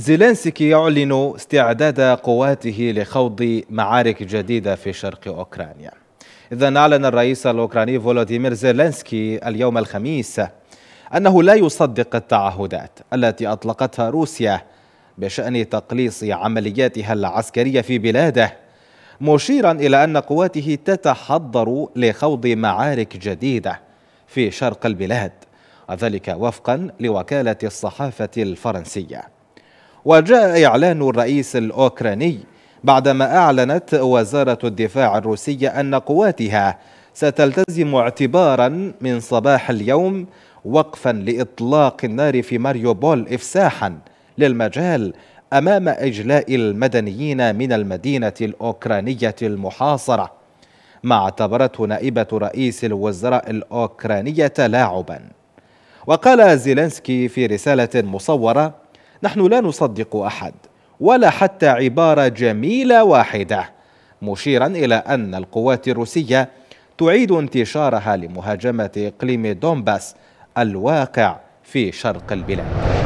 زيلينسكي يعلن استعداد قواته لخوض معارك جديدة في شرق أوكرانيا إذا أعلن الرئيس الأوكراني فولوديمير زيلينسكي اليوم الخميس أنه لا يصدق التعهدات التي أطلقتها روسيا بشأن تقليص عملياتها العسكرية في بلاده مشيرا إلى أن قواته تتحضر لخوض معارك جديدة في شرق البلاد وذلك وفقا لوكالة الصحافة الفرنسية وجاء إعلان الرئيس الأوكراني بعدما أعلنت وزارة الدفاع الروسية أن قواتها ستلتزم اعتبارا من صباح اليوم وقفا لإطلاق النار في ماريوبول إفساحا للمجال أمام إجلاء المدنيين من المدينة الأوكرانية المحاصرة ما اعتبرته نائبة رئيس الوزراء الأوكرانية تلاعبا وقال زيلينسكي في رسالة مصورة نحن لا نصدق احد ولا حتى عباره جميله واحده مشيرا الى ان القوات الروسيه تعيد انتشارها لمهاجمه اقليم دونباس الواقع في شرق البلاد